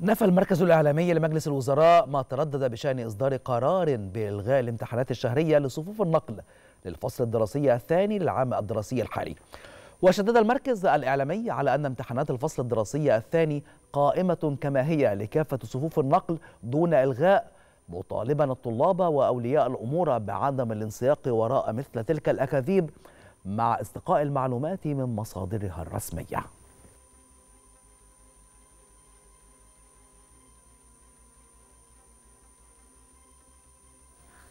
نفى المركز الإعلامي لمجلس الوزراء ما تردد بشأن إصدار قرار بإلغاء الامتحانات الشهرية لصفوف النقل للفصل الدراسي الثاني للعام الدراسي الحالي وشدد المركز الإعلامي على أن امتحانات الفصل الدراسي الثاني قائمة كما هي لكافة صفوف النقل دون إلغاء مطالبا الطلاب وأولياء الأمور بعدم الانسياق وراء مثل تلك الأكاذيب مع استقاء المعلومات من مصادرها الرسميه